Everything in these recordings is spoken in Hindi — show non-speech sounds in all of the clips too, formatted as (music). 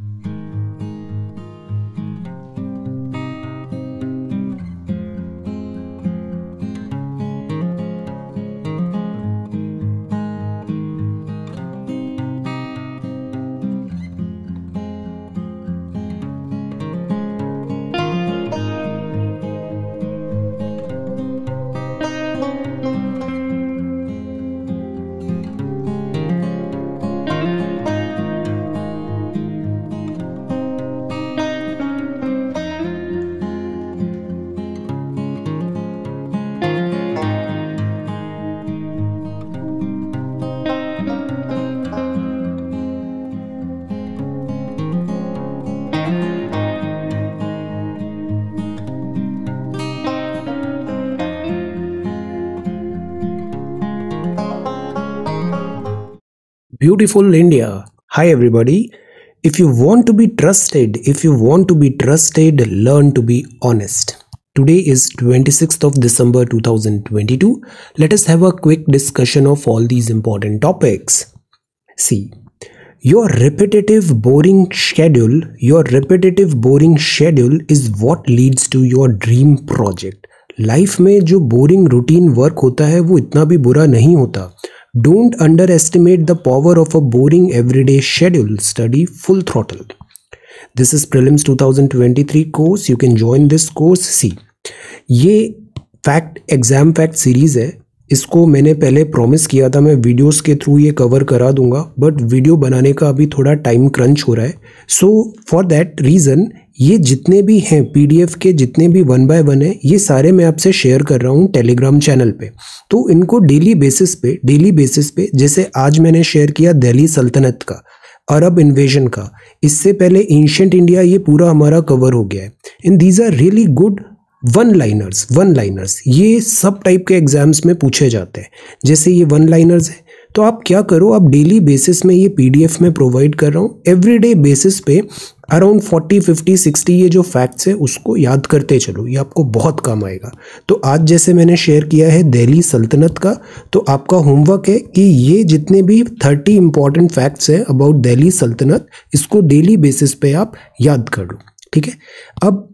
Thank you. beautiful India. Hi, everybody. If you want to be trusted, if you want to be trusted, learn to be honest. Today is 26th of December 2022. Let us have a quick discussion of all these important topics. See, your repetitive boring schedule, your repetitive boring schedule is what leads to your dream project. Life में जो बोरिंग रूटीन वर्क होता है वो इतना भी बुरा नहीं होता don't underestimate the power of a boring everyday schedule study full throttle this is prelims three course you can join this course see ये फैक्ट एग्जाम फैक्ट सीरीज है इसको मैंने पहले प्रॉमिस किया था मैं वीडियोस के थ्रू ये कवर करा दूंगा बट वीडियो बनाने का अभी थोड़ा टाइम क्रंच हो रहा है सो फॉर दैट रीज़न ये जितने भी हैं पीडीएफ के जितने भी वन बाय वन है ये सारे मैं आपसे शेयर कर रहा हूँ टेलीग्राम चैनल पे तो इनको डेली बेसिस पे डेली बेसिस पे जैसे आज मैंने शेयर किया दिल्ली सल्तनत का अरब इन्वेजन का इससे पहले एंशंट इंडिया ये पूरा हमारा कवर हो गया है इन these are really good one liners one liners ये सब टाइप के एग्जाम्स में पूछे जाते हैं जैसे ये वन लाइनर्स है तो आप क्या करो आप डेली बेसिस में ये पीडीएफ में प्रोवाइड कर रहा हूँ एवरीडे बेसिस पे अराउंड फोर्टी फिफ्टी सिक्सटी ये जो फैक्ट्स है उसको याद करते चलो ये आपको बहुत काम आएगा तो आज जैसे मैंने शेयर किया है दिल्ली सल्तनत का तो आपका होमवर्क है कि ये जितने भी थर्टी इंपॉर्टेंट फैक्ट्स हैं अबाउट दिल्ली सल्तनत इसको डेली बेसिस पे आप याद कर लो ठीक है अब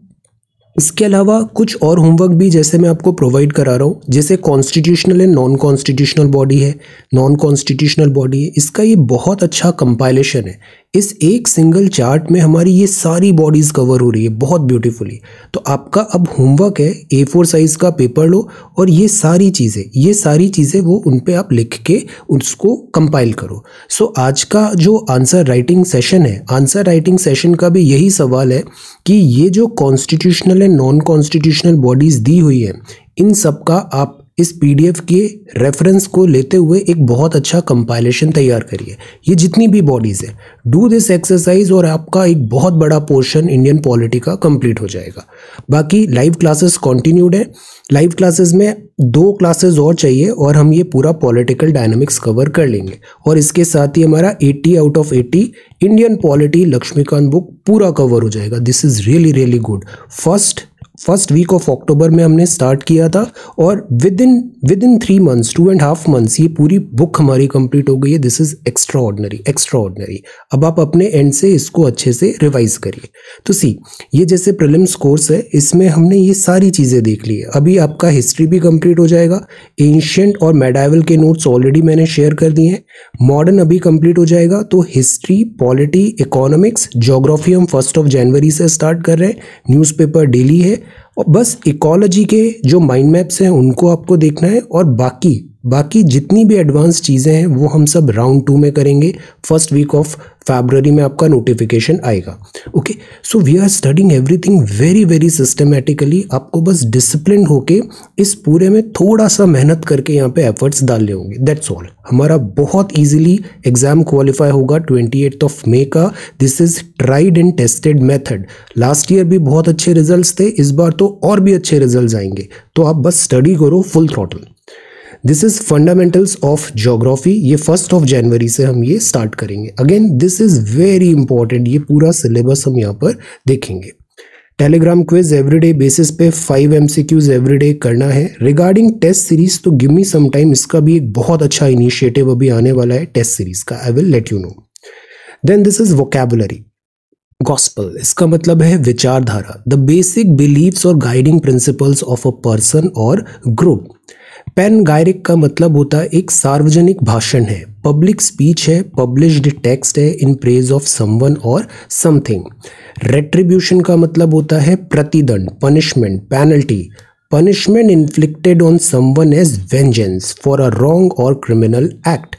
इसके अलावा कुछ और होमवर्क भी जैसे मैं आपको प्रोवाइड करा रहा हूँ जैसे constitutional and non constitutional body है नॉन कॉन्स्टिट्यूशनल बॉडी है इसका ये बहुत अच्छा कंपाइलेशन है इस एक सिंगल चार्ट में हमारी ये सारी बॉडीज़ कवर हो रही है बहुत ब्यूटीफुली तो आपका अब होमवर्क है ए फोर साइज़ का पेपर लो और ये सारी चीज़ें ये सारी चीज़ें वो उन पर आप लिख के उसको कंपाइल करो सो so, आज का जो आंसर राइटिंग सेशन है आंसर राइटिंग सेशन का भी यही सवाल है कि ये जो constitutional and non constitutional bodies दी हुई है इन सब का आप इस पीडीएफ के रेफरेंस को लेते हुए एक बहुत अच्छा कंपाइलेशन तैयार करिए ये जितनी भी बॉडीज़ है डू दिस एक्सरसाइज और आपका एक बहुत बड़ा पोर्शन इंडियन पॉलिटी का कंप्लीट हो जाएगा बाकी लाइव क्लासेस कंटिन्यूड है लाइव क्लासेस में दो क्लासेस और चाहिए और हम ये पूरा पॉलिटिकल डायनामिक्स कवर कर लेंगे और इसके साथ ही हमारा 80 out of 80 Indian polity Laxmikanth book पूरा कवर हो जाएगा this is really really good first first week of October में हमने स्टार्ट किया था और within within three months two and half months ये पूरी बुक हमारी कंप्लीट हो गई है this is extraordinary extraordinary अब आप अपने एंड से इसको अच्छे से रिवाइज करिए तो सी ये जैसे प्रिलिम्स कोर्स है इसमें हमने ये सारी चीज़ें देख ली है अभी आपका हिस्ट्री भी कंप्लीट हो जाएगा एंशियंट और मेडाइवल के नोट्स ऑलरेडी मैंने शेयर कर दिए हैं मॉडर्न अभी कंप्लीट हो जाएगा तो हिस्ट्री पॉलिटी इकोनॉमिक्स जोग्राफी हम फर्स्ट ऑफ जनवरी से स्टार्ट कर रहे हैं न्यूज़पेपर डेली है और बस इकोलॉजी के जो माइंड मैप्स हैं उनको आपको देखना है और बाकी बाकी जितनी भी एडवांस चीज़ें हैं वो हम सब राउंड टू में करेंगे फर्स्ट वीक ऑफ फेबररी में आपका नोटिफिकेशन आएगा okay so we are studying everything very very systematically आपको बस डिसिप्लिन होके इस पूरे में थोड़ा सा मेहनत करके यहाँ पे एफर्ट्स डालने होंगे दैट्स ऑल हमारा बहुत ईजिली एग्जाम क्वालिफाई होगा ट्वेंटी ऑफ मे का this is tried and tested method last year भी बहुत अच्छे रिजल्ट थे इस बार तो और भी अच्छे रिजल्ट आएंगे तो आप बस स्टडी करो full throttle this is fundamentals of geography ये फर्स्ट ऑफ जनवरी से हम ये स्टार्ट करेंगे again this is very important ये पूरा सिलेबस हम यहाँ पर देखेंगे टेलीग्राम क्विज एवरीडे बेसिस पे five M C Qs everyday करना है रिगार्डिंग टेस्ट सीरीज तो गिव मी सम टाइम इसका भी एक बहुत अच्छा इनिशिएटिव अभी आने वाला है टेस्ट सीरीज का I will let you know then this is vocabulary gospel इसका मतलब है विचारधारा द बेसिक बिलीव्स और guiding principles of a person और ग्रुप पेन गायरिक का मतलब होता है एक सार्वजनिक भाषण है पब्लिक स्पीच है पब्लिश्ड टेक्स्ट है इन प्रेज ऑफ समवन और समथिंग रेट्रीब्यूशन का मतलब होता है प्रतिदंड punishment penalty punishment inflicted on someone as vengeance for a wrong और क्रिमिनल एक्ट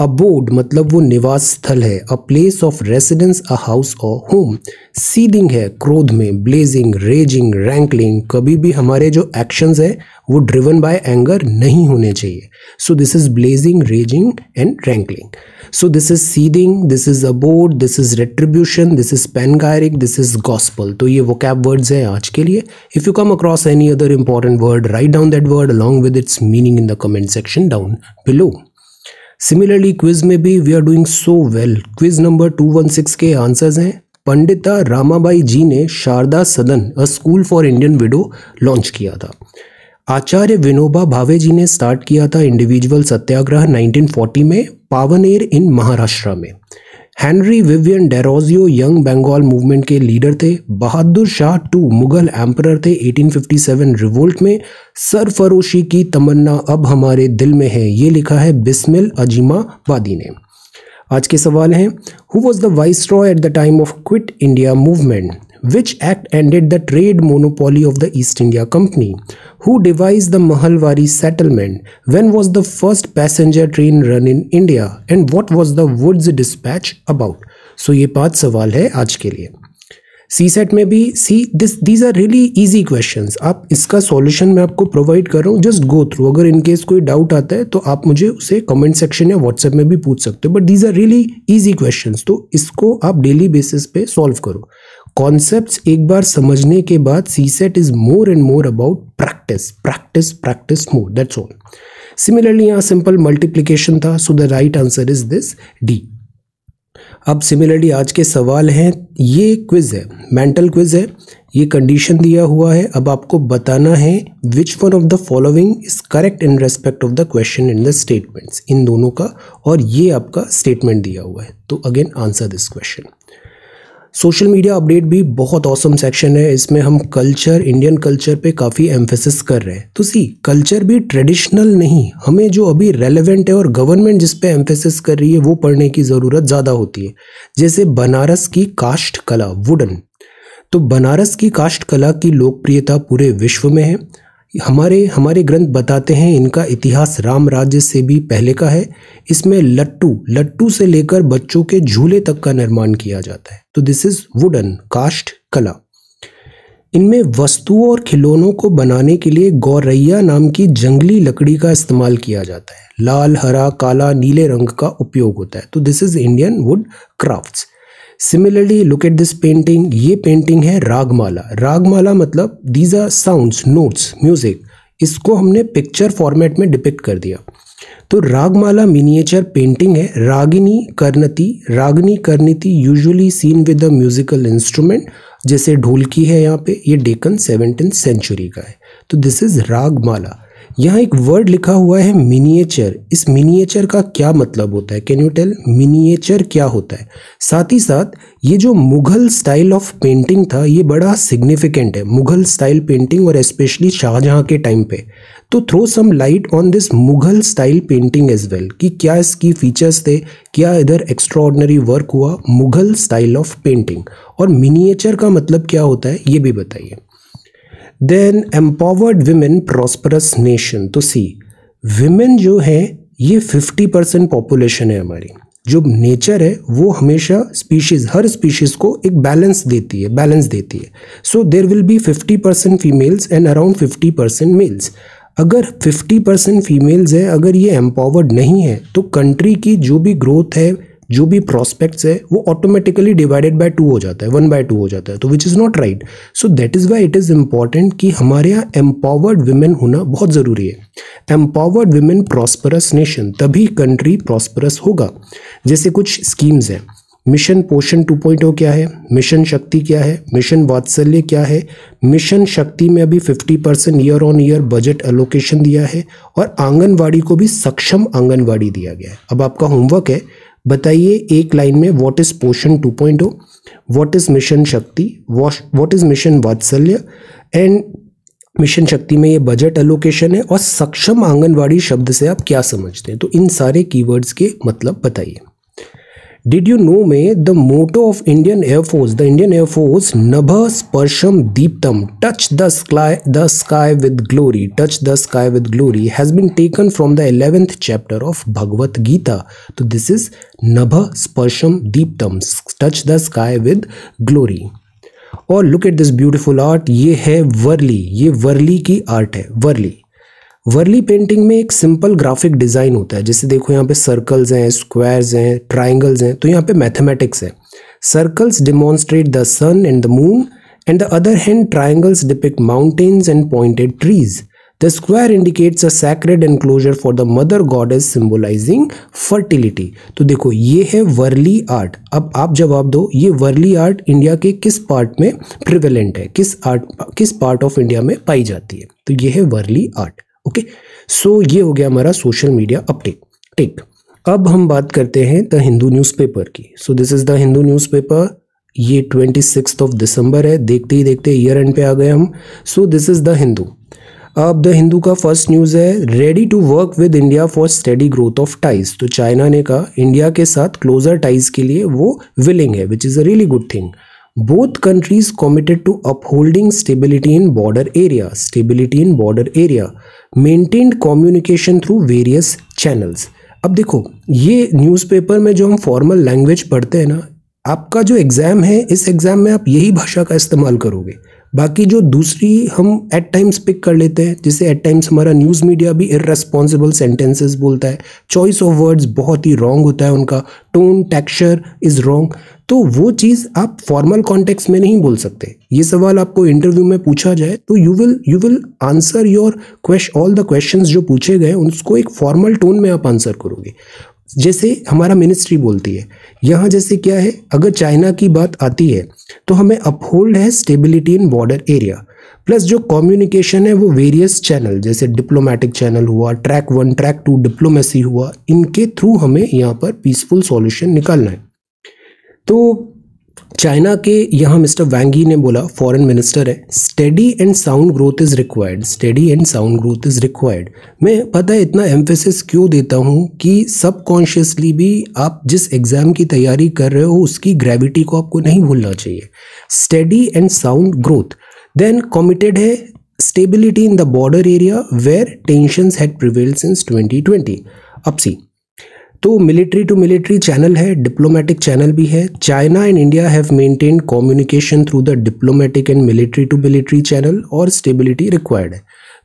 अबोर्ड मतलब वो निवास स्थल है a place of residence a house और होम सीदिंग है क्रोध में ब्लेजिंग रेजिंग रैंकलिंग कभी भी हमारे जो एक्शंस है वो ड्रिवन बाय एंगर नहीं होने चाहिए so this is blazing raging and rankling so this is seething this is abode this is retribution this is panegyric this is gospel तो ये वो कैब वर्ड्स हैं आज के लिए if you come across any other important word write down that word along with its meaning in the comment section down below similarly quiz में भी we are doing so well quiz number 216 के आंसर्स हैं पंडिता रामाबाई जी ने Sharada Sadan a school for Indian widow launch किया था आचार्य विनोबा भावे जी ने स्टार्ट किया था इंडिविजुअल सत्याग्रह 1940 में पावनेर इन महाराष्ट्र में Henry Vivian Derozio young Bengal movement के लीडर थे बहादुर शाह टू मुगल एम्पर थे 1857 रिवोल्ट में सरफरोशी की तमन्ना अब हमारे दिल में है ये लिखा है बिस्मिल अजीमा वादी ने आज के सवाल हैं who was the viceroy at the time of quit India movement which act ended the trade monopoly of the East India Company? Who devised the Mahalwari settlement? When was the first passenger train run in India? And what was the Woods dispatch about? so, ये पांच सवाल है आज के लिए सी सेट में भी see this these are really easy questions आप इसका सॉल्यूशन मैं आपको प्रोवाइड कर रहा हूँ जस्ट गो थ्रू अगर इन केस कोई डाउट आता है तो आप मुझे उसे कमेंट सेक्शन या व्हाट्सएप में भी पूछ सकते हो but these are really easy questions तो इसको आप डेली बेसिस पे सॉल्व करो कॉन्सेप्ट एक बार समझने के बाद CSAT is more and more about practice practice practice more that's all similarly यहाँ सिंपल मल्टीप्लीकेशन था so the right answer is this D अब सिमिलरली आज के सवाल हैं ये क्विज है मेंटल क्विज है ये कंडीशन दिया हुआ है अब आपको बताना है which one of the following is correct in respect of the question in the statements in दोनों का और ये आपका स्टेटमेंट दिया हुआ है तो again answer this question social media update भी बहुत औसम सेक्शन है इसमें हम कल्चर इंडियन कल्चर पे काफ़ी एम्फेसिस कर रहे हैं तो सी कल्चर भी ट्रेडिशनल नहीं हमें जो अभी रेलेवेंट है और गवर्नमेंट जिस पे एम्फेसिस कर रही है वो पढ़ने की ज़रूरत ज़्यादा होती है जैसे बनारस की कास्ट कला वुडन तो बनारस की कास्ट कला की लोकप्रियता पूरे विश्व में है हमारे हमारे ग्रंथ बताते हैं इनका इतिहास राम राज्य से भी पहले का है इसमें लट्टू लट्टू से लेकर बच्चों के झूले तक का निर्माण किया जाता है तो दिस इज वुडन कास्ट कला इनमें वस्तुओं और खिलौनों को बनाने के लिए गौरैया नाम की जंगली लकड़ी का इस्तेमाल किया जाता है लाल हरा काला नीले रंग का उपयोग होता है तो this is Indian wood crafts similarly look at this painting ये पेंटिंग है रागमाला रागमाला मतलब these are sounds notes music इसको हमने पिक्चर फॉर्मेट में डिपिक्ट कर दिया तो रागमाला मिनिएचर पेंटिंग है Ragini Karnati Ragini Karnati usually seen with a musical instrument जैसे ढोलकी है यहाँ पे ये डेकन सेवनटीन सेंचुरी का है तो दिस इज रागमाला यहाँ एक वर्ड लिखा हुआ है मिनिएचर इस मिनिएचर का क्या मतलब होता है कैन यू टेल मिनिएचर क्या होता है साथ ही साथ ये जो मुगल स्टाइल ऑफ पेंटिंग था ये बड़ा सिग्निफिकेंट है मुगल स्टाइल पेंटिंग और स्पेशली शाहजहाँ के टाइम पे तो throw some light on this Mughal style painting as well कि क्या इसकी फीचर्स थे क्या इधर एक्स्ट्रॉर्डनरी वर्क हुआ मुगल स्टाइल ऑफ पेंटिंग और मिनिएचर का मतलब क्या होता है ये भी बताइए then empowered women prosperous nation तो सी विमेन जो है ये 50 परसेंट पॉपुलेशन है हमारी जो नेचर है वो हमेशा स्पीशीज हर स्पीशीज को एक बैलेंस देती है बैलेंस देती है so there will be 50 percent females and around 50 percent males अगर 50 परसेंट फीमेल्स है अगर ये एम्पावर्ड नहीं है तो कंट्री की जो भी ग्रोथ है जो भी प्रोस्पेक्ट्स है वो ऑटोमेटिकली डिवाइडेड बाय टू हो जाता है वन बाय टू हो जाता है तो which is not right so that is why it is important कि हमारे यहाँ एम्पावर्ड वुमेन होना बहुत ज़रूरी है एम्पावर्ड वुमेन प्रॉस्परस नेशन तभी कंट्री प्रॉस्परस होगा जैसे कुछ स्कीम्स हैं मिशन पोषण 2.0 क्या है मिशन शक्ति क्या है मिशन वात्सल्य क्या है मिशन शक्ति में अभी 50 percent year on year budget allocation दिया है और आंगनवाड़ी को भी सक्षम आंगनवाड़ी दिया गया है अब आपका होमवर्क है बताइए एक लाइन में what is Poshan 2.0 point what is mission Shakti what is mission Vatsalya and mission Shakti में ये बजट एलोकेशन है और सक्षम आंगनवाड़ी शब्द से आप क्या समझते हैं तो इन सारे कीवर्ड्स के मतलब बताइए did you know may the motto of Indian Air Force the Indian Air Force नभ स्पर्शम दीप्तम touch the sky the sky with glory touch the sky with glory has been taken from the eleventh chapter of Bhagavad Gita तो दिस इज नभ स्पर्शम दीप्तम touch the sky with glory और look at this beautiful art ये है वर्ली ये वर्ली की आर्ट है वर्ली वर्ली पेंटिंग में एक सिंपल ग्राफिक डिज़ाइन होता है जैसे देखो यहाँ पे सर्कल्स हैं स्क्वायर्स हैं ट्राइंगल्स हैं तो यहाँ पे मैथमेटिक्स है circles demonstrate the sun and the moon and the other hand triangles depict mountains and pointed trees the square indicates a sacred enclosure for the mother god is symbolising fertility तो देखो ये है वर्ली आर्ट अब आप जवाब दो ये वर्ली आर्ट इंडिया के किस पार्ट में प्रिवेलेंट है किस आर्ट किस पार्ट ऑफ इंडिया में पाई जाती है तो ये है वर्ली आर्ट ओके सो ये हो गया हमारा सोशल मीडिया अपडेट ठीक अब हम बात करते हैं द हिंदू न्यूज़पेपर की so this is the Hindu newspaper ये ट्वेंटी सिक्स ऑफ दिसंबर है देखते ही देखते ईयर एंड पे आ गए हम so this is the Hindu अब द हिंदू का फर्स्ट न्यूज़ है ready to work with India for study growth of ties तो चाइना ने कहा इंडिया के साथ क्लोजर टाइज के लिए वो विलिंग है which is a really good thing both countries committed to upholding stability in border area stability in border area maintained communication through various channels अब देखो ये न्यूज़पेपर में जो हम फॉर्मल लैंग्वेज पढ़ते हैं ना आपका जो एग्ज़ाम है इस एग्ज़ाम में आप यही भाषा का इस्तेमाल करोगे बाकी जो दूसरी हम एट टाइम्स पिक कर लेते हैं जिसे एट टाइम्स हमारा न्यूज़ मीडिया भी इरेस्पॉन्सिबल सेंटेंसेस बोलता है चॉइस ऑफ वर्ड्स बहुत ही रॉन्ग होता है उनका टोन टेक्सचर इज़ रॉन्ग तो वो चीज़ आप फॉर्मल कॉन्टेक्स में नहीं बोल सकते ये सवाल आपको इंटरव्यू में पूछा जाए तो you will you will answer your question all the question जो पूछे गए उसको एक फॉर्मल टोन में आप आंसर करोगे जैसे हमारा मिनिस्ट्री बोलती है यहाँ जैसे क्या है अगर चाइना की बात आती है तो हमें अपहोल्ड है stability in border area plus जो कम्युनिकेशन है वो वेरियस चैनल जैसे डिप्लोमेटिक चैनल हुआ track one track two diplomacy हुआ इनके थ्रू हमें यहाँ पर पीसफुल सॉल्यूशन निकालना है तो चाइना के यहाँ मिस्टर वैंगी ने बोला फॉरेन मिनिस्टर है study and sound growth is required study and sound growth is required मैं पता है इतना एम्फेसिस क्यों देता हूँ कि सब कॉन्शियसली भी आप जिस एग्ज़ाम की तैयारी कर रहे हो उसकी ग्रेविटी को आपको नहीं भूलना चाहिए steady and sound growth then committed है stability in the border area where tension had prevail since twenty अब सी तो मिलिट्री टू मिलिट्री चैनल है डिप्लोमेटिक चैनल भी है China and India have maintain communication through the diplomatic and military to military channel और स्टेबिलिटी रिक्वायर्ड है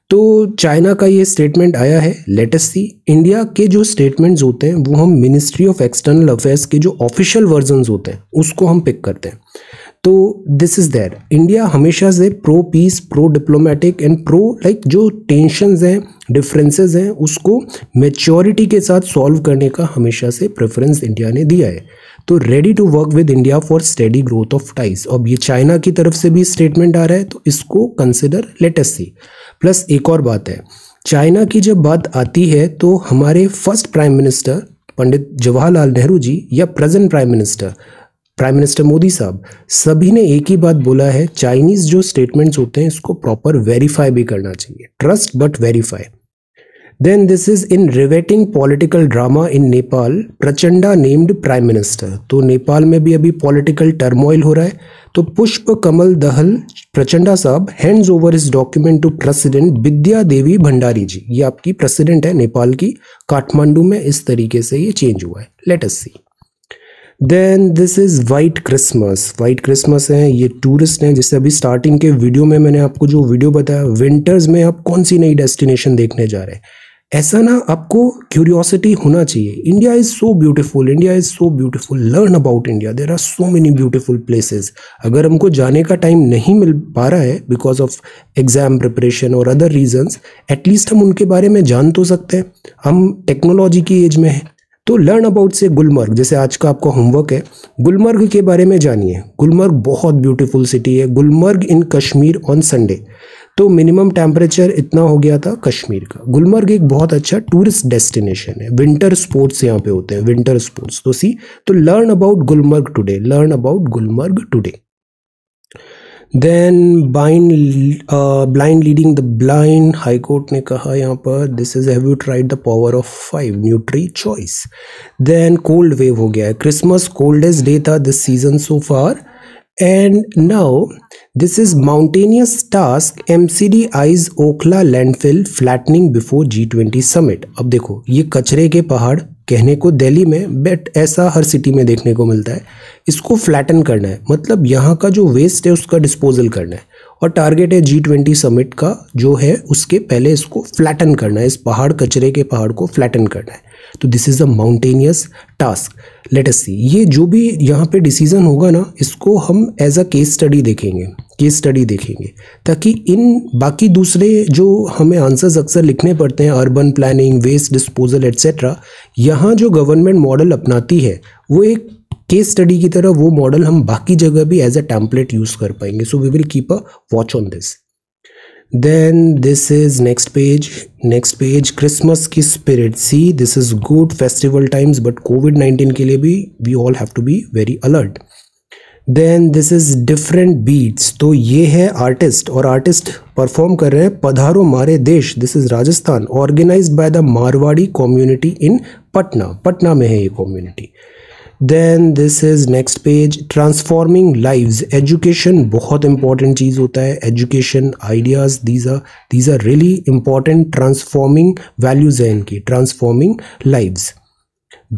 तो चाइना का ये स्टेटमेंट आया है लेटेस्ट सी इंडिया के जो स्टेटमेंट्स होते हैं वो हम मिनिस्ट्री ऑफ एक्सटर्नल अफेयर्स के जो ऑफिशियल वर्जन होते हैं उसको हम पिक करते हैं तो दिस इज़ देयर इंडिया हमेशा से pro peace pro diplomatic and pro like जो टेंशन हैं डिफरेंसेस हैं उसको मेच्योरिटी के साथ सॉल्व करने का हमेशा से प्रेफरेंस इंडिया ने दिया है तो ready to work with India for study growth of ties अब ये चाइना की तरफ से भी स्टेटमेंट आ रहा है तो इसको कंसिडर लेटेस्ट सी प्लस एक और बात है चाइना की जब बात आती है तो हमारे first prime minister Pandit Jawaharlal Nehru ji या present prime minister prime minister Modi साहब सभी ने एक ही बात बोला है चाइनीज जो स्टेटमेंट्स होते हैं इसको प्रॉपर वेरीफाई भी करना चाहिए trust but verify then this is in riveting political drama in Nepal Prachanda named prime minister तो नेपाल में भी अभी पॉलिटिकल टर्मोइल हो रहा है तो पुष्प कमल दहल प्रचंडा साहब हैंड्स ओवर इस document to president Vidya Devi Bhandari ji ये आपकी प्रेसिडेंट है नेपाल की काठमांडू में इस तरीके से ये चेंज हुआ है let us see then this is white Christmas white Christmas है ये टूरिस्ट हैं जैसे अभी स्टार्टिंग के वीडियो में मैंने आपको जो वीडियो बताया विंटर्स में आप कौन सी नई डेस्टिनेशन देखने जा रहे हैं ऐसा ना आपको क्यूरियोसिटी होना चाहिए India is so beautiful India is so beautiful learn about India there are so many beautiful places अगर हमको जाने का टाइम नहीं मिल पा रहा है बिकॉज ऑफ एग्ज़ाम प्रिपरेशन और अदर रीजंस एटलीस्ट हम उनके बारे में जान तो सकते हैं हम टेक्नोलॉजी की एज में हैं तो लर्न अबाउट से गुलमर्ग जैसे आज का आपका होमवर्क है गुलमर्ग के बारे में जानिए गुलमर्ग बहुत ब्यूटीफुल सिटी है Gulmarg in Kashmir on Sunday तो मिनिमम टेम्परेचर इतना हो गया था कश्मीर का गुलमर्ग एक बहुत अच्छा टूरिस्ट डेस्टिनेशन है विंटर स्पोर्ट्स यहाँ पे होते हैं विंटर स्पोर्ट्स तो सी तो learn about Gulmarg today learn about Gulmarg today then bind blind leading the blind high court ने कहा यहाँ पर this is have you tried the power of five nutri choice then cold wave हो गया है क्रिसमस कोल्डेस्ट डे था this season so far and now this is mountainous task M C the eyes Okhla landfill flattening before G twenty summit अब देखो ये कचरे के पहाड़ कहने को दिल्ली में बट ऐसा हर सिटी में देखने को मिलता है इसको फ्लैटन करना है मतलब यहाँ का जो वेस्ट है उसका डिस्पोजल करना है और टारगेट है जी ट्वेंटी समिट का जो है उसके पहले इसको फ्लैटन करना है इस पहाड़ कचरे के पहाड़ को फ्लैटन करना है तो this is a mountainous task let us see ये जो भी यहाँ पे डिसीजन होगा ना इसको हम एज अ केस स्टडी देखेंगे केस स्टडी देखेंगे ताकि इन बाकी दूसरे जो हमें आंसर्स अक्सर लिखने पड़ते हैं urban planning waste disposal etcetera यहाँ जो गवर्नमेंट मॉडल अपनाती है वो एक केस स्टडी की तरह वो मॉडल हम बाकी जगह भी एज अ टैम्पलेट यूज़ कर पाएंगे so we will keep a watch on this then this is next page next page christmas ki spirit see this is good festival times but covid-19 ke liye bhi we all have to be very alert then this is different beats तो ये है आर्टिस्ट और आर्टिस्ट परफॉर्म कर रहे हैं पधारो मारे देश this is Rajasthan organise by the Marwari community in Patna Patna में है ये community then this is next page transforming lives education बहुत इंपॉर्टेंट चीज़ होता है education ideas these are these are really important transforming values हैं इनकी transforming lives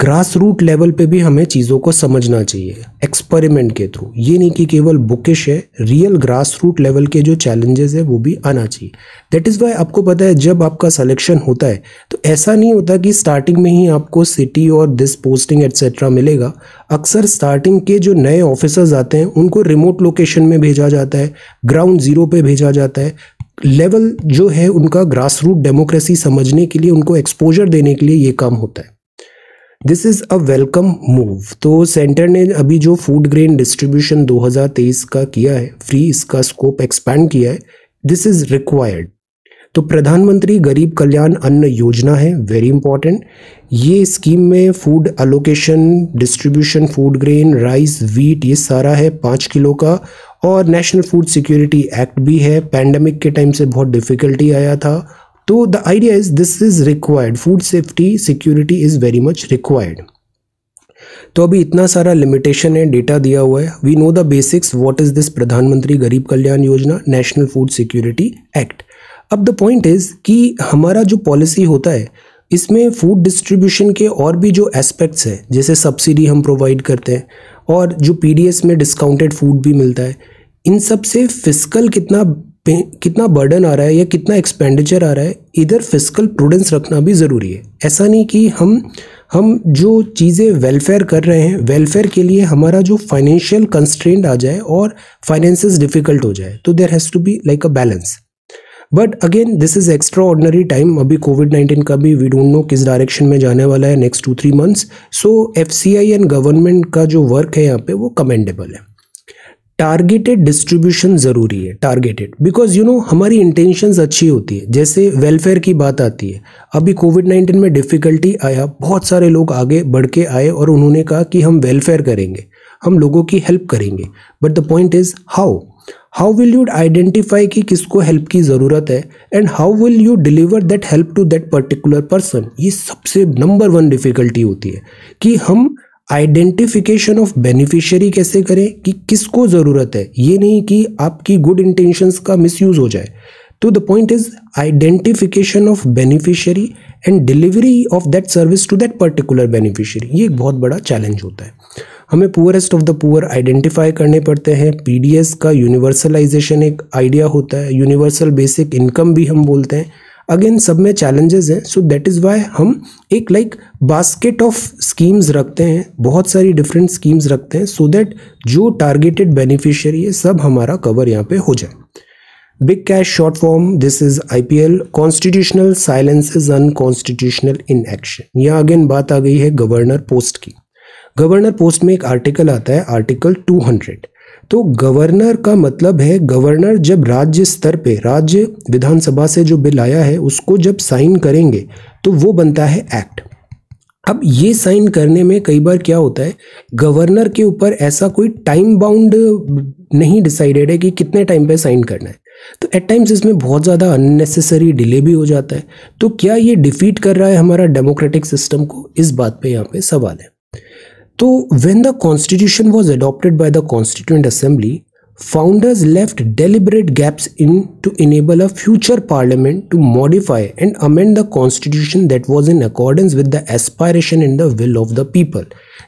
grass root level पे भी हमें चीज़ों को समझना चाहिए एक्सपेरिमेंट के थ्रू ये नहीं कि केवल बुकिश है रियल ग्रास रूट लेवल के जो चैलेंजेस है वो भी आना चाहिए दैट इज़ वाई आपको पता है जब आपका सिलेक्शन होता है तो ऐसा नहीं होता कि स्टार्टिंग में ही आपको सिटी और दिस पोस्टिंग एट्सेट्रा मिलेगा अक्सर स्टार्टिंग के जो नए ऑफिसर्स आते हैं उनको रिमोट लोकेशन में भेजा जाता है ग्राउंड ज़ीरो पे भेजा जाता है लेवल जो है उनका ग्रास रूट डेमोक्रेसी समझने के लिए उनको एक्सपोजर देने के लिए ये काम होता है this is a welcome move तो सेंटर ने अभी जो फूड ग्रेन डिस्ट्रीब्यूशन 2023 का किया है फ्री इसका स्कोप एक्सपैंड किया है दिस इज़ रिक्वायर्ड तो प्रधानमंत्री गरीब कल्याण अन्न योजना है वेरी इंपॉर्टेंट ये स्कीम में food allocation distribution food grain rice wheat ये सारा है पाँच किलो का और नेशनल फूड सिक्योरिटी एक्ट भी है पैंडमिक के टाइम से बहुत डिफ़िकल्टी आया था तो the idea is this is required food safety security is very much required तो अभी इतना सारा लिमिटेशन है डेटा दिया हुआ है we know the basics what is this Pradhan Mantri Garib Kalyan Yojana national food security act अब द पॉइंट इज कि हमारा जो पॉलिसी होता है इसमें फूड डिस्ट्रीब्यूशन के और भी जो एस्पेक्ट्स हैं जैसे सब्सिडी हम प्रोवाइड करते हैं और जो पीडीएस में डिस्काउंटेड फूड भी मिलता है इन सब से फिजिकल कितना पे कितना बर्डन आ रहा है या कितना एक्सपेंडिचर आ रहा है इधर फिजिकल प्रूडेंस रखना भी ज़रूरी है ऐसा नहीं कि हम हम जो चीज़ें वेलफेयर कर रहे हैं वेलफेयर के लिए हमारा जो फाइनेंशियल कंस्ट्रेंट आ जाए और फाइनेंस डिफ़िकल्ट हो जाए तो there has to be like a balance but again this is extraordinary time अभी कोविड नाइन्टीन का भी वी डोंट नो किस डायरेक्शन में जाने वाला है next two three months so F C I and government का जो वर्क है यहाँ पे वो कमेंडेबल है टारगेटेड डिस्ट्रीब्यूशन ज़रूरी है टारगेटेड बिकॉज यू नो हमारी इंटेंशंस अच्छी होती है जैसे वेलफेयर की बात आती है अभी कोविड नाइन्टीन में डिफ़िकल्टी आया बहुत सारे लोग आगे बढ़ के आए और उन्होंने कहा कि हम वेलफेयर करेंगे हम लोगों की हेल्प करेंगे but the point is how how will you identify कि किसको हेल्प की ज़रूरत है and how will you deliver that help to that particular person ये सबसे नंबर वन डिफ़िकल्टी होती है कि हम आइडेंटिफिकेशन ऑफ बेनिफिशियरी कैसे करें कि किसको ज़रूरत है ये नहीं कि आपकी गुड इंटेंशंस का मिसयूज़ हो जाए तो the point is identification of beneficiary and delivery of that service to that particular beneficiary ये एक बहुत बड़ा चैलेंज होता है हमें poorest of the poor identify करने पड़ते हैं पीडीएस का यूनिवर्सलाइजेशन एक आइडिया होता है यूनिवर्सल बेसिक इनकम भी हम बोलते हैं अगेन सब में चैलेंजेस हैं सो दैट इज़ वाई हम एक लाइक बास्केट ऑफ स्कीम्स रखते हैं बहुत सारी डिफरेंट स्कीम्स रखते हैं सो so दैट जो टारगेटेड बेनिफिशियरी है सब हमारा कवर यहाँ पे हो जाए big cash short form this is I P L constitutional silence is unconstitutional inaction यहाँ अगेन बात आ गई है गवर्नर पोस्ट की गवर्नर पोस्ट में एक आर्टिकल आता है आर्टिकल टू हंड्रेड तो गवर्नर का मतलब है गवर्नर जब राज्य स्तर पे राज्य विधानसभा से जो बिल आया है उसको जब साइन करेंगे तो वो बनता है एक्ट अब ये साइन करने में कई बार क्या होता है गवर्नर के ऊपर ऐसा कोई टाइम बाउंड नहीं डिसाइडेड है कि कितने टाइम पे साइन करना है तो एट टाइम्स इसमें बहुत ज़्यादा अननेसेसरी डिले भी हो जाता है तो क्या ये डिफीट कर रहा है हमारा डेमोक्रेटिक सिस्टम को इस बात पे यहाँ पे सवाल है तो when the constitution was adopted by the constituent assembly founders left deliberate gaps in to enable a future parliament to modify and amend the constitution that was in accordance with the aspiration in the will of the people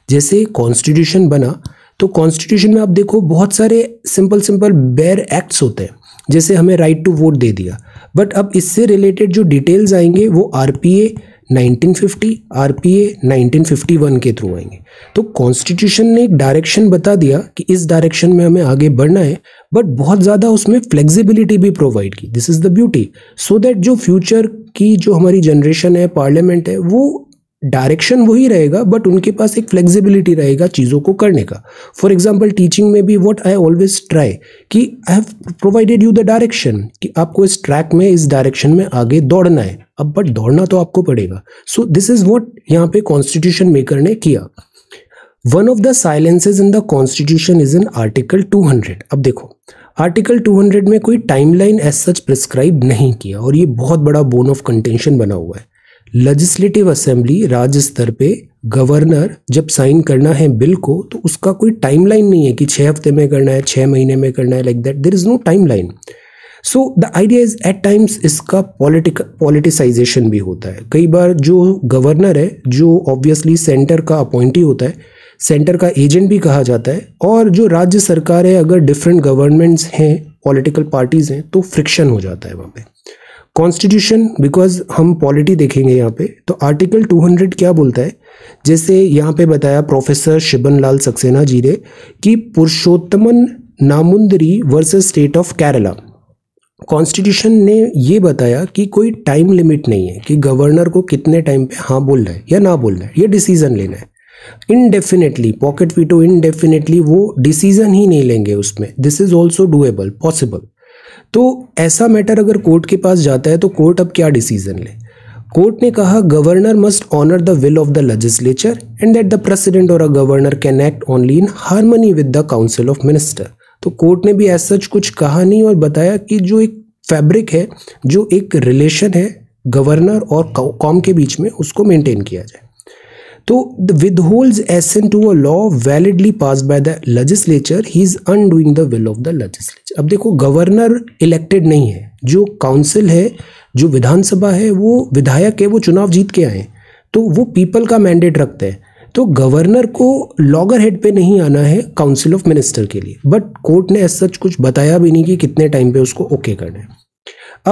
जैसे कॉन्स्टिट्यूशन बना तो कॉन्स्टिट्यूशन में आप देखो बहुत सारे सिंपल सिंपल बेर एक्ट्स होते हैं जैसे हमें राइट टू वोट दे दिया बट अब इससे रिलेटेड जो डिटेल्स आएंगे वो आर पी ए 1950 आरपीए 1951 के थ्रू आएंगे तो कॉन्स्टिट्यूशन ने एक डायरेक्शन बता दिया कि इस डायरेक्शन में हमें आगे बढ़ना है बट बहुत ज़्यादा उसमें फ्लेक्सिबिलिटी भी प्रोवाइड की this is the beauty so that जो फ्यूचर की जो हमारी जनरेशन है पार्लियामेंट है वो डायरेक्शन वही रहेगा बट उनके पास एक फ्लेक्सिबिलिटी रहेगा चीज़ों को करने का फॉर एग्जाम्पल टीचिंग में भी वॉट आई ऑलवेज ट्राई कि I have provided you the direction कि आपको इस ट्रैक में इस डायरेक्शन में आगे दौड़ना है अब बट दौड़ना तो आपको पड़ेगा सो दिस इज़ वॉट यहाँ पे कॉन्स्टिट्यूशन मेकर ने किया one of the silences in the constitution is in article two hundred अब देखो आर्टिकल 200 में कोई टाइमलाइन एज सच प्रिस्क्राइब नहीं किया और ये बहुत बड़ा बोन ऑफ कंटेंशन बना हुआ है लेजिस्लेटिव असेंबली राज्य स्तर पे गवर्नर जब साइन करना है बिल को तो उसका कोई टाइमलाइन नहीं है कि छः हफ्ते में करना है छः महीने में करना है like that there is no timeline so the idea is at times इसका पॉलिटिक पॉलिटिसाइजेशन भी होता है कई बार जो गवर्नर है जो ऑब्वियसली सेंटर का अपॉइंटी होता है सेंटर का एजेंट भी कहा जाता है और जो राज्य सरकार है अगर डिफरेंट गवर्नमेंट्स हैं पॉलिटिकल पार्टीज़ हैं तो फ्रिक्शन हो जाता है वहाँ पे कॉन्स्टिट्यूशन बिकॉज हम पॉलिटी देखेंगे यहाँ पे तो आर्टिकल 200 क्या बोलता है जैसे यहाँ पे बताया प्रोफेसर शिबन लाल सक्सेना जी ने कि Purushothaman Nambudiri versus state of Kerala constitution ने ये बताया कि कोई टाइम लिमिट नहीं है कि गवर्नर को कितने टाइम पे हाँ बोल रहा है या ना बोलना है ये डिसीजन लेना है इनडेफिनेटली पॉकेट वीटो इनडेफिनेटली वो डिसीजन ही नहीं लेंगे उसमें this is also doable possible तो ऐसा मैटर अगर कोर्ट के पास जाता है तो कोर्ट अब क्या डिसीजन ले कोर्ट ने कहा governor must honour the will of the legislature and that the president और a governor can act only in harmony with the council of minister तो कोर्ट ने भी ऐसा कुछ कहा नहीं और बताया कि जो एक फैब्रिक है जो एक रिलेशन है गवर्नर और कॉम के बीच में उसको मेंटेन किया जाए तो So withholds to a law validly pass by the legislature he is undoing the will of the legislature अब देखो गवर्नर इलेक्टेड नहीं है जो काउंसिल है जो विधानसभा है वो विधायक है वो चुनाव जीत के आए तो वो पीपल का मैंडेट रखते हैं तो गवर्नर को लॉगर हेड पे नहीं आना है काउंसिल ऑफ मिनिस्टर के लिए बट कोर्ट ने ऐसा सच कुछ बताया भी नहीं कि कितने टाइम पे उसको ओके करना है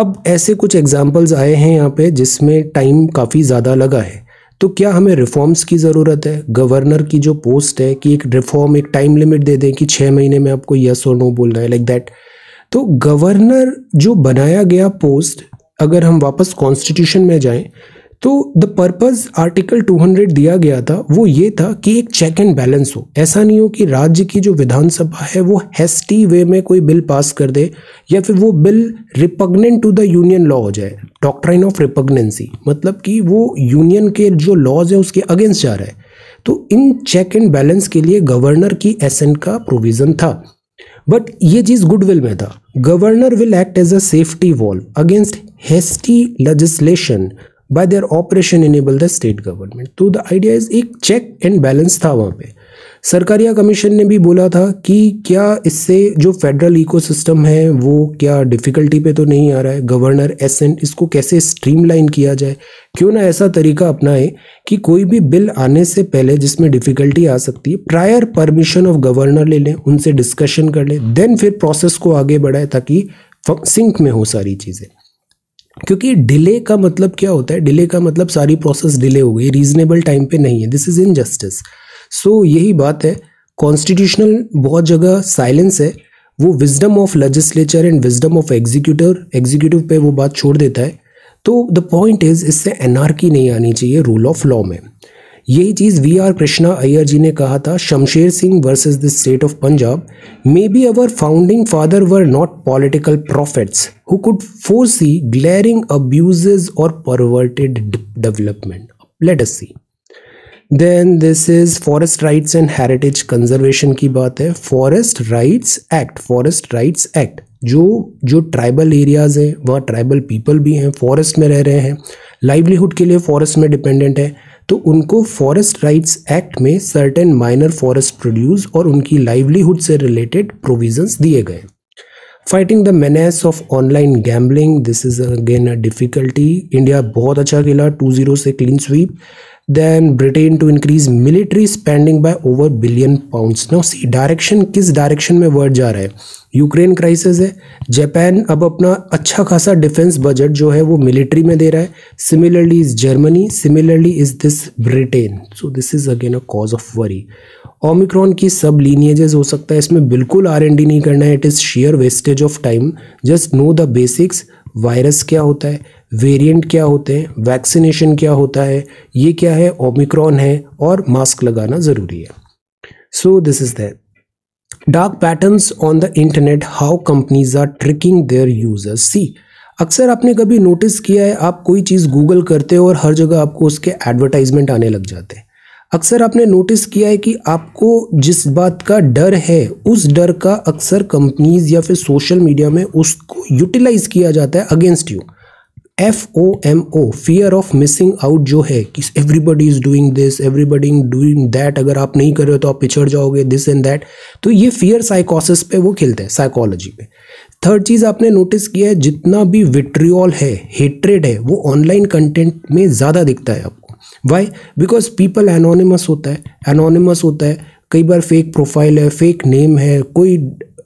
अब ऐसे कुछ एग्जाम्पल्स आए हैं यहाँ पे जिसमें टाइम काफ़ी ज़्यादा लगा है तो क्या हमें रिफॉर्म्स की ज़रूरत है गवर्नर की जो पोस्ट है कि एक रिफॉर्म एक टाइम लिमिट दे दें कि छः महीने में आपको यस और नो बोलना है लाइक दैट तो गवर्नर जो बनाया गया पोस्ट अगर हम वापस कॉन्स्टिट्यूशन में जाएं तो द पर्पज़ आर्टिकल 200 दिया गया था वो ये था कि एक चेक एंड बैलेंस हो ऐसा नहीं हो कि राज्य की जो विधानसभा है वो हेस्टी वे में कोई बिल पास कर दे या फिर वो bill repugnant to the union law हो जाए डॉक्ट्राइन ऑफ रिपग्नेंसी मतलब कि वो यूनियन के जो लॉज है उसके अगेंस्ट जा रहा है तो इन चेक एंड बैलेंस के लिए गवर्नर की एसेंट का प्रोविज़न था बट ये चीज़ गुडविल में था governor will act as a safety wall against hasty legislation by their operation enable the state government तो द आइडिया इज एक चेक एंड बैलेंस था वहाँ पे सरकारिया कमीशन ने भी बोला था कि क्या इससे जो फेडरल इकोसिस्टम है वो क्या डिफ़िकल्टी पे तो नहीं आ रहा है गवर्नर एसेंट इसको कैसे स्ट्रीमलाइन किया जाए क्यों ना ऐसा तरीका अपनाए कि कोई भी बिल आने से पहले जिसमें डिफ़िकल्टी आ सकती है प्रायर परमिशन ऑफ गवर्नर ले लें उनसे डिस्कशन कर लें देन फिर प्रोसेस को आगे बढ़ाए ताकि सिंक में हो सारी चीज़ें क्योंकि डिले का मतलब क्या होता है डिले का मतलब सारी प्रोसेस डिले हो गई रीजनेबल टाइम पे नहीं है दिस इज़ इनजस्टिस सो यही बात है कॉन्स्टिट्यूशनल बहुत जगह साइलेंस है वो wisdom of legislature and wisdom of executor executive पे वो बात छोड़ देता है तो द पॉइंट इज इससे एनआरकी नहीं आनी चाहिए रूल ऑफ लॉ में यही चीज़ वी आर कृष्णा अय्यर जी ने कहा था Shamsher Singh versus the state of Punjab may be our founding father were not political prophets who could see glaring abuses और perverted development let us see then this is forest rights and heritage conservation की बात है forest rights act forest rights act जो जो ट्राइबल एरियाज़ हैं वहाँ ट्राइबल पीपल भी हैं फॉरेस्ट में रह रहे हैं लाइवलीहुड के लिए फॉरेस्ट में डिपेंडेंट है तो उनको फॉरेस्ट राइट्स एक्ट में सर्टेन माइनर फॉरेस्ट प्रोड्यूस और उनकी लाइवलीहुड से रिलेटेड प्रोविजंस दिए गए fighting the menace of online gambling this is again a difficulty India बहुत अच्छा खेला टू जीरो से clean sweep then britain to increase military spending by over billion pounds now see direction किस direction में word जा रहा है यूक्रेन क्राइसिस है जापान अब अपना अच्छा खासा डिफेंस बजट जो है वो मिलिट्री में दे रहा है similarly is Germany similarly is this Britain so this is again a cause of worry Omicron की सब लीनियजेस हो सकता है इसमें बिल्कुल आर एन डी नहीं करना है it is sheer wastage of time just know the basics virus क्या होता है वेरिएंट क्या होते हैं वैक्सीनेशन क्या होता है ये क्या है ओमिक्रॉन है और मास्क लगाना ज़रूरी है so this is that dark patterns on the internet how companies are tricking their users see अक्सर आपने कभी नोटिस किया है आप कोई चीज़ गूगल करते हो और हर जगह आपको उसके एडवर्टाइजमेंट आने लग जाते हैं अक्सर आपने नोटिस किया है कि आपको जिस बात का डर है उस डर का अक्सर कंपनीज या फिर सोशल मीडिया में उसको यूटिलाइज किया जाता है against you F O M O fear of missing out जो है कि everybody is doing this everybody doing that अगर आप नहीं कर रहे हो तो आप पिछड़ जाओगे दिस एंड दैट तो ये फियर साइकोसिस पे वो खेलते हैं साइकोलॉजी पे थर्ड चीज़ आपने नोटिस किया है जितना भी विट्रियल है हेट्रेड है वो ऑनलाइन कंटेंट में ज़्यादा दिखता है आपको वाई बिकॉज पीपल एनोनिमस होता है एनोनिमस होता है कई बार फेक प्रोफाइल है फेक नेम है कोई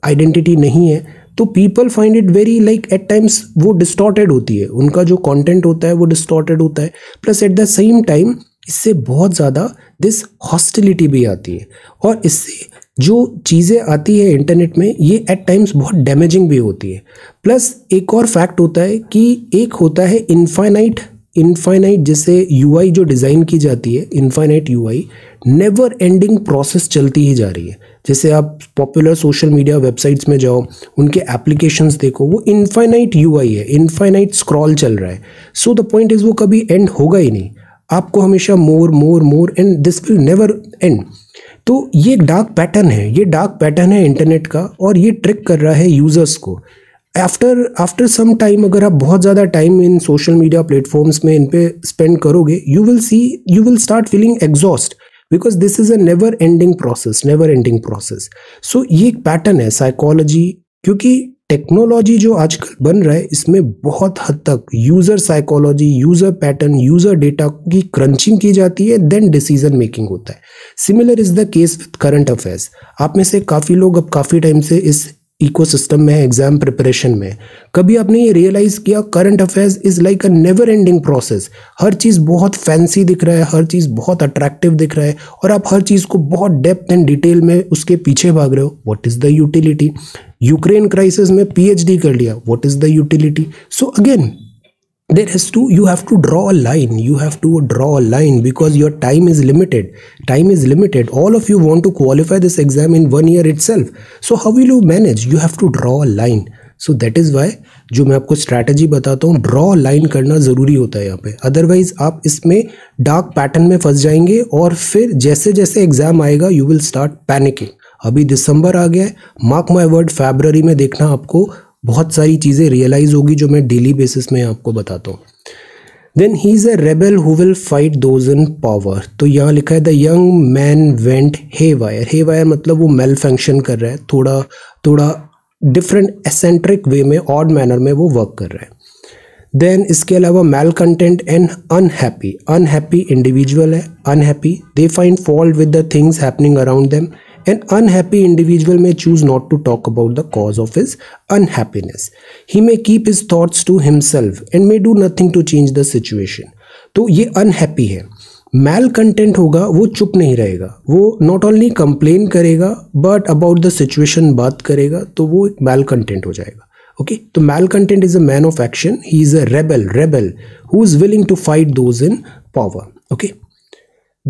आइडेंटिटी नहीं है तो people find it very like at times वो डिस्टॉर्टेड होती है उनका जो कॉन्टेंट होता है वो डिस्टॉर्टेड होता है plus at the same time इससे बहुत ज़्यादा दिस हॉस्टिलिटी भी आती है और इससे जो चीज़ें आती है इंटरनेट में ये एट टाइम्स बहुत डैमेजिंग भी होती है प्लस एक और फैक्ट होता है कि एक होता है इनफाइनाइट इनफाइनाइट जैसे यूआई जो डिज़ाइन की जाती है infinite UI never ending process चलती ही जा रही है जैसे आप पॉपुलर सोशल मीडिया वेबसाइट्स में जाओ उनके एप्लीकेशंस देखो वो इनफाइनाइट यू है इनफाइनाइट स्क्रॉल चल रहा है सो द पॉइंट इज़ वो कभी एंड होगा ही नहीं आपको हमेशा more more more and this will never end तो ये एक डार्क पैटर्न है ये डार्क पैटर्न है इंटरनेट का और ये ट्रिक कर रहा है यूज़र्स को आफ्टर आफ्टर सम टाइम अगर आप बहुत ज़्यादा time in social media platforms में इन पर स्पेंड करोगे you will see you will start feeling exhaust because this is a never ending process never ending process so ये एक पैटर्न है साइकोलॉजी क्योंकि टेक्नोलॉजी जो आजकल बन रहा है इसमें बहुत हद तक user psychology user pattern user data की क्रंचिंग की जाती है देन डिसीजन मेकिंग होता है similar is the case with current affairs आप में से काफ़ी लोग अब काफ़ी टाइम से इस इकोसिस्टम में एग्जाम प्रिपरेशन में कभी आपने ये रियलाइज़ किया current affairs is like a never ending process हर चीज़ बहुत फैंसी दिख रहा है हर चीज़ बहुत अट्रैक्टिव दिख रहा है और आप हर चीज़ को बहुत डेप्थ एंड डिटेल में उसके पीछे भाग रहे हो what is the utility Ukraine crisis में पीएचडी कर लिया what is the utility so again there has to you have to draw a line you have to draw a line because your time is limited time is limited all of you want to qualify this exam in one year itself so how will you manage you have to draw a line so that is why जो मैं आपको स्ट्रैटेजी बताता हूँ ड्रॉ लाइन करना ज़रूरी होता है यहाँ पे अदरवाइज़ आप इसमें डार्क पैटर्न में फंस जाएंगे और फिर जैसे जैसे एग्ज़ाम आएगा यू विल स्टार्ट पैनिकिंग अभी दिसंबर आ गया है मार्क माई वर्ड फेबररी में देखना आपको बहुत सारी चीज़ें रियलाइज़ होगी जो मैं डेली बेसिस में आपको बताता हूँ then he is a rebel who will fight those in power तो यहाँ लिखा है the young man went haywire haywire मतलब वो मेल फंक्शन कर रहा है थोड़ा थोड़ा डिफरेंट एसेंट्रिक वे में ऑड मैनर में वो वर्क कर रहा है देन इसके अलावा malcontent and unhappy unhappy individual है unhappy they find fault with the things happening around them An unhappy individual may choose not to talk about the cause of his unhappiness. He may keep his thoughts to himself and may do nothing to change the situation. तो ये अनहैप्पी है मेल कंटेंट होगा वो चुप नहीं रहेगा वो नॉट ओनली कंप्लेन करेगा बट अबाउट द सिचुएशन बात करेगा तो वो एक मेल कंटेंट हो जाएगा ओके okay? तो malcontent is a man of action he is a rebel rebel who is willing to fight those in power okay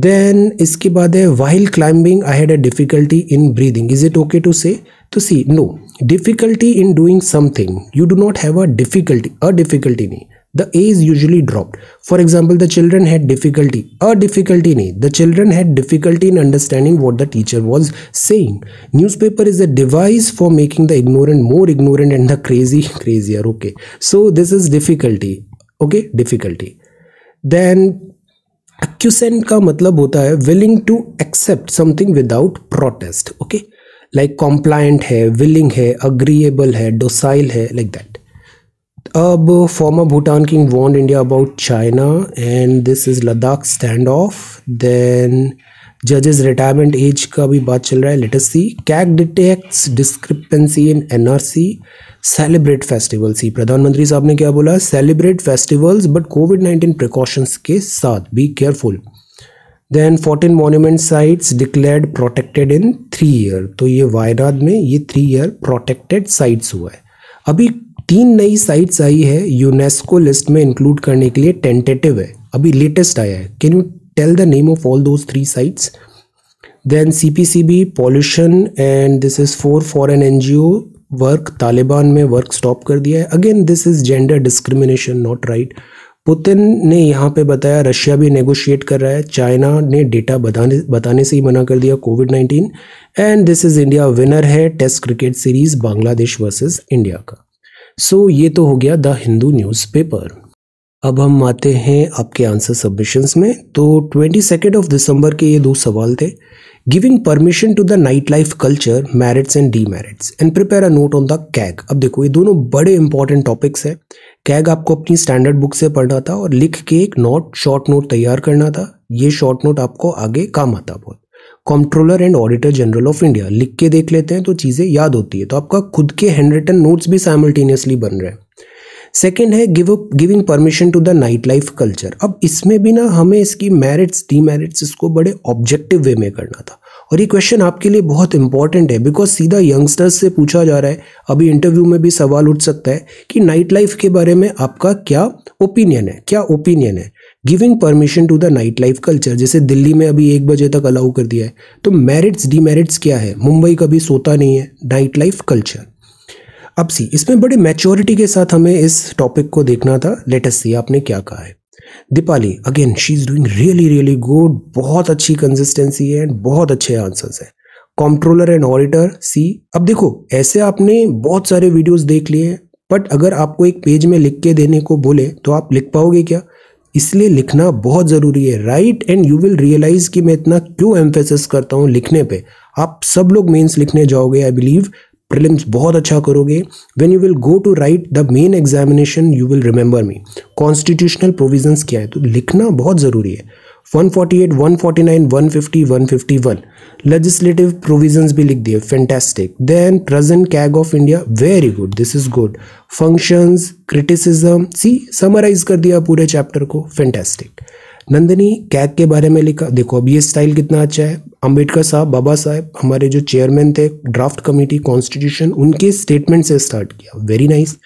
Then, iske baad hai, while climbing, I had a difficulty in breathing. Is it okay to say? To see, no. Difficulty in doing something. You do not have a difficulty. A difficulty nahi. The A is usually dropped. For example, the children had difficulty. A difficulty nahi. The children had difficulty in understanding what the teacher was saying. Newspaper is a device for making the ignorant more ignorant and the crazy (laughs) crazier. Okay. So this is difficulty. Okay, difficulty. Then acquiescent का मतलब होता है willing to accept something without protest okay like compliant है विलिंग है अग्रीएबल है डोसाइल है लाइक like दैट अब former Bhutan king warned India about China and this is Ladakh standoff then जजेस रिटायरमेंट एज का भी बात चल रहा है latest see CAG detects discrepancy in NRC celebrate festival see प्रधानमंत्री साहब ने क्या बोला celebrate festivals but Covid nineteen precautions के साथ be careful then fourteen monument sites declared protected in three year तो ये वायनाड में ये थ्री ईयर प्रोटेक्टेड साइट्स हुआ है अभी तीन नई साइट्स आई है यूनेस्को लिस्ट में इंक्लूड करने के लिए टेंटेटिव है अभी लेटेस्ट आया है can you tell the name of all those three sites then cpcb pollution and this is for foreign ngo work Taliban में वर्क स्टॉप कर दिया है again this is gender discrimination not right Putin ने यहाँ पे बताया रशिया भी नेगोशिएट कर रहा है चाइना ने डेटा बताने बताने से ही मना कर दिया COVID nineteen and this is India winner है test cricket series Bangladesh versus India का सो so, ये तो हो गया द हिंदू न्यूज़पेपर अब हम आते हैं आपके आंसर सबमिशंस में तो ट्वेंटी सेकेंड ऑफ दिसंबर के ये दो सवाल थे giving permission to the night life culture merits and demerits and prepare a note on the CAG अब देखो ये दोनों बड़े इंपॉर्टेंट टॉपिक्स हैं कैग आपको अपनी स्टैंडर्ड बुक से पढ़ना था और लिख के एक नोट शॉर्ट नोट तैयार करना था ये शॉर्ट नोट आपको आगे काम आता बहुत controller and auditor general of India लिख के देख लेते हैं तो चीज़ें याद होती है तो आपका खुद के हैंड रिटन नोट्स भी साइमल्टेनियसली बन रहे हैं सेकेंड है give giving permission to the night life culture अब इसमें भी ना हमें इसकी मेरिट्स डीमेरिट्स इसको बड़े ऑब्जेक्टिव वे में करना था और ये क्वेश्चन आपके लिए बहुत इंपॉर्टेंट है बिकॉज सीधा यंगस्टर्स से पूछा जा रहा है अभी इंटरव्यू में भी सवाल उठ सकता है कि नाइट लाइफ के बारे में आपका क्या ओपिनियन है क्या ओपिनियन है giving permission to the night life culture जैसे दिल्ली में अभी एक बजे तक अलाउ कर दिया है तो मेरिट्स डीमेरिट्स क्या है मुंबई कभी सोता नहीं है नाइट लाइफ कल्चर अब सी इसमें बड़े मैच्योरिटी के साथ हमें इस टॉपिक को देखना था लेटेस्ट सी आपने क्या कहा है Deepali again she is doing really really good बहुत अच्छी कंसिस्टेंसी है एंड बहुत अच्छे आंसर्स है कॉम्प्ट्रोलर एंड ऑडिटर सी अब देखो ऐसे आपने बहुत सारे वीडियोस देख लिए बट अगर आपको एक पेज में लिख के देने को बोले तो आप लिख पाओगे क्या इसलिए लिखना बहुत ज़रूरी है right and you will realize कि मैं इतना क्यों एम्फेसिस करता हूँ लिखने पे आप सब लोग मेंस लिखने जाओगे आई बिलीव प्रिलिम्स बहुत अच्छा करोगे when you will go to write the main examination you will remember me constitutional provisions क्या है तो लिखना बहुत ज़रूरी है 148, 149, 150, 151 लेजिस्लेटिव प्रोविजंस भी लिख दिए fantastic then present CAG of India very good this is good functions criticism see summarize कर दिया पूरे चैप्टर को फेंटेस्टिक नंदनी कैग के बारे में लिखा देखो अब ये स्टाइल कितना अच्छा है अंबेडकर साहब बाबा साहब हमारे जो चेयरमैन थे ड्राफ्ट कमेटी कॉन्स्टिट्यूशन उनके स्टेटमेंट से स्टार्ट किया वेरी नाइस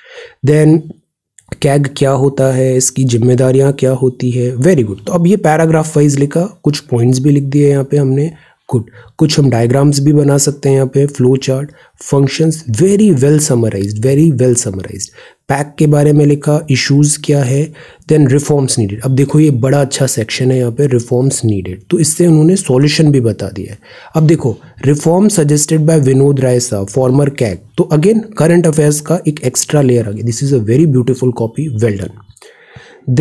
देन कैग क्या होता है इसकी जिम्मेदारियां क्या होती है वेरी गुड तो अब ये पैराग्राफ वाइज लिखा कुछ पॉइंट्स भी लिख दिए यहाँ पे हमने गुड कुछ हम डायग्राम्स भी बना सकते हैं यहाँ पे flow chart functions very well summarized very well summarized पैक के बारे में लिखा इश्यूज़ क्या है देन रिफॉर्म्स नीडेड अब देखो ये बड़ा अच्छा सेक्शन है यहाँ पे रिफॉर्म्स नीडेड तो इससे उन्होंने सॉल्यूशन भी बता दिया है अब देखो reform suggested by Vinod Rai साहब फॉर्मर कैग तो अगेन करंट अफेयर्स का एक एक्स्ट्रा लेयर आ गया this is a very beautiful copy well done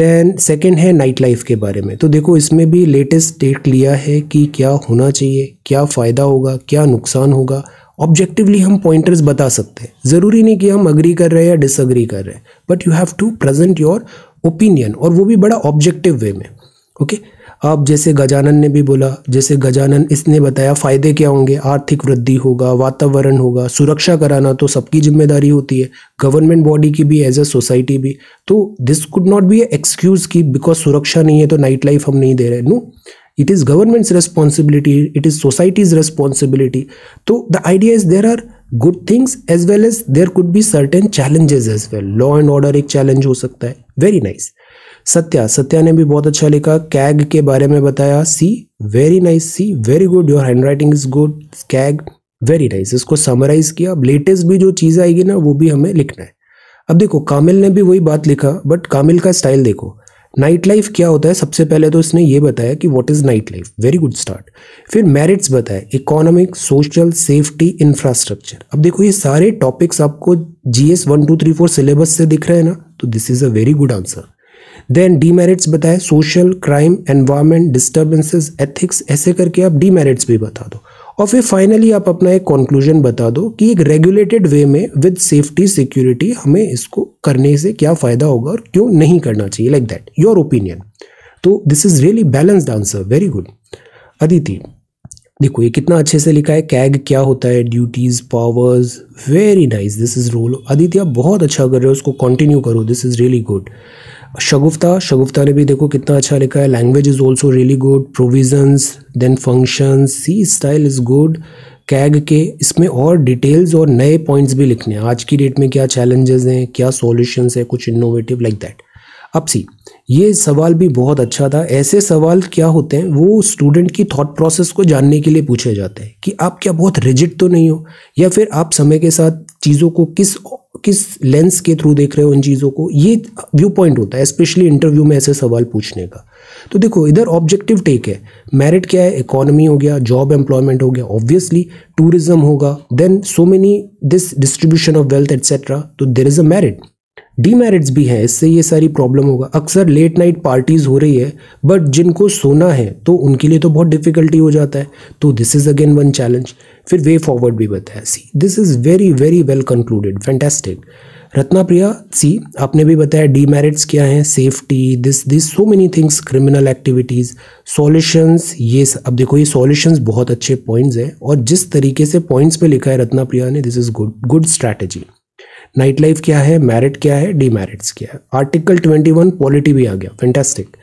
then second है नाइट लाइफ के बारे में तो देखो इसमें भी लेटेस्ट डेट लिया है कि क्या होना चाहिए क्या फ़ायदा होगा क्या नुकसान होगा ऑब्जेक्टिवली हम पॉइंटर्स बता सकते हैं ज़रूरी नहीं कि हम अग्री कर रहे हैं या डिसअग्री कर रहे हैं but you have to present your opinion और वो भी बड़ा ऑब्जेक्टिव वे में ओके okay? आप जैसे गजानन ने भी बोला जैसे गजानन इसने बताया फ़ायदे क्या होंगे आर्थिक वृद्धि होगा वातावरण होगा सुरक्षा कराना तो सबकी जिम्मेदारी होती है गवर्नमेंट बॉडी की भी एज अ सोसाइटी भी तो this could not be excuse की बिकॉज सुरक्षा नहीं है तो नाइट लाइफ हम नहीं दे रहे no no? it is government's responsibility it is society's responsibility so the idea is there are good things as well as there could be certain challenges as well law and order एक challenge हो सकता है very nice सत्या सत्या ने भी बहुत अच्छा लिखा कैग के बारे में बताया see very nice see very good your hand writing is good CAG very nice इसको समराइज किया अब लेटेस्ट भी जो चीज़ आएगी ना वो भी हमें लिखना है अब देखो कामिल ने भी वही बात लिखा बट कामिल का स्टाइल देखो नाइट लाइफ क्या होता है सबसे पहले तो इसने ये बताया कि what is night life very good start फिर मेरिट्स बताया इकोनॉमिक सोशल सेफ्टी इंफ्रास्ट्रक्चर अब देखो ये सारे टॉपिक्स आपको G S one two three four syllabus से दिख रहे हैं ना तो this is a very good answer then demerits बताए social crime environment disturbances ethics ऐसे करके आप डीमेरिट्स भी बता दो और फिर फाइनली आप अपना एक कॉन्क्लूजन बता दो कि एक रेगुलेटेड वे में विद सेफ्टी सिक्योरिटी हमें इसको करने से क्या फ़ायदा होगा और क्यों नहीं करना चाहिए लाइक दैट योर ओपिनियन तो this is really balanced answer very good Aditi देखो ये कितना अच्छे से लिखा है कैग क्या होता है duties powers very nice this is role Aditi आप बहुत अच्छा कर रहे हो उसको कंटिन्यू करो this is really good Shagufta Shagufta ने भी देखो कितना अच्छा लिखा है language is also really good provisions then function see style is good CAG के इसमें और डिटेल्स और नए पॉइंट्स भी लिखने हैं आज की डेट में क्या चैलेंजेस हैं क्या सॉल्यूशंस हैं कुछ इनोवेटिव लाइक दैट अब सी ये सवाल भी बहुत अच्छा था ऐसे सवाल क्या होते हैं वो स्टूडेंट की थॉट प्रोसेस को जानने के लिए पूछे जाते हैं कि आप क्या बहुत रिजिड तो नहीं हो या फिर आप समय के साथ चीज़ों को किस किस लेंस के थ्रू देख रहे हो उन चीज़ों को ये व्यू पॉइंट होता है स्पेशली इंटरव्यू में ऐसे सवाल पूछने का तो देखो इधर ऑब्जेक्टिव टेक है मेरिट क्या है इकोनॉमी हो गया जॉब एम्प्लॉयमेंट हो गया ऑब्वियसली टूरिज्म होगा then so many this distribution of wealth etcetera तो there is a merit demerits भी हैं इससे ये सारी प्रॉब्लम होगा अक्सर लेट नाइट पार्टीज़ हो रही है बट जिनको सोना है तो उनके लिए तो बहुत डिफ़िकल्टी हो जाता है तो this is again one challenge फिर वे फॉरवर्ड भी बताया see this is very very well concluded fantastic Ratna Priya see आपने भी बताया डीमेरिट्स क्या हैं safety this this so many things criminal activities solutions ये अब देखो ये सॉल्यूशंस बहुत अच्छे पॉइंट्स हैं और जिस तरीके से पॉइंट्स पे लिखा है रत्ना प्रिया ने this is good good strategy night life क्या है मैरिट क्या है डीमेरिट्स क्या है आर्टिकल ट्वेंटी वन पॉलिटी भी आ गया फेंटेस्टिक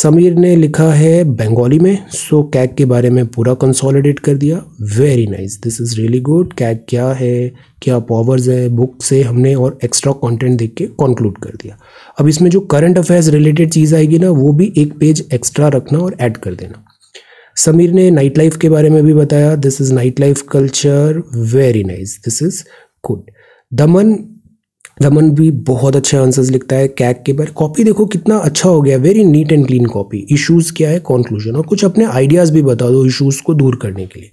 समीर ने लिखा है बंगाली में सो so, कैग के बारे में पूरा कंसोलिडेट कर दिया very nice this is really good CAG क्या है क्या पावर्स है बुक से हमने और एक्स्ट्रा कंटेंट देख के कॉन्क्लूड कर दिया अब इसमें जो करंट अफेयर्स रिलेटेड चीज़ आएगी ना वो भी एक पेज एक्स्ट्रा रखना और ऐड कर देना समीर ने नाइट लाइफ के बारे में भी बताया this is night life culture very nice this is good Daman Daman भी बहुत अच्छे आंसर्स लिखता है कैक के बारे कॉपी देखो कितना अच्छा हो गया very neat and clean copy issues क्या है कॉन्क्लूजन और कुछ अपने आइडियाज़ भी बता दो इश्यूज़ को दूर करने के लिए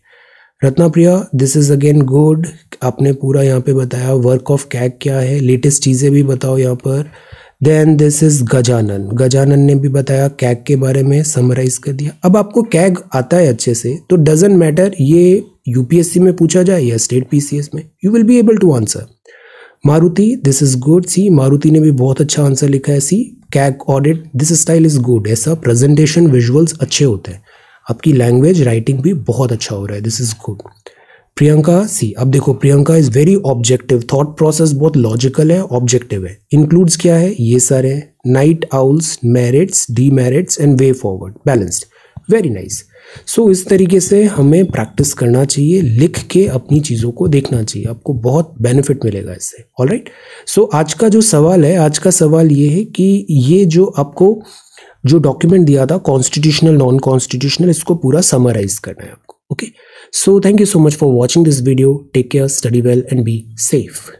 Ratna Priya this is again good आपने पूरा यहाँ पे बताया वर्क ऑफ कैक क्या है लेटेस्ट चीज़ें भी बताओ यहाँ पर then this is Gajanan Gajanan ने भी बताया कैग के बारे में समराइज कर दिया अब आपको कैग आता है अच्छे से तो डजेंट मैटर ये यूपीएससी में पूछा जाए या स्टेट पीसीएस में you will be able to answer Maruti this is good see Maruti ने भी बहुत अच्छा आंसर लिखा है see CAG audit this style is good ऐसा प्रेजेंटेशन विजुअल्स अच्छे होते हैं आपकी लैंग्वेज राइटिंग भी बहुत अच्छा हो रहा है this is good Priyanka see अब देखो Priyanka is very objective thought process बहुत लॉजिकल है ऑब्जेक्टिव है इंक्लूड्स क्या है ये सारे night owls merits demerits and way forward balanced very nice nice. So so, इस तरीके से हमें प्रैक्टिस करना चाहिए लिख के अपनी चीज़ों को देखना चाहिए आपको बहुत बेनिफिट मिलेगा इससे ऑल राइट सो आज का जो सवाल है आज का सवाल ये है कि ये जो आपको जो डॉक्यूमेंट दिया था कॉन्स्टिट्यूशनल नॉन कॉन्स्टिट्यूशनल इसको पूरा समराइज करना है आपको okay so thank you so much for watching this video take care study well and be safe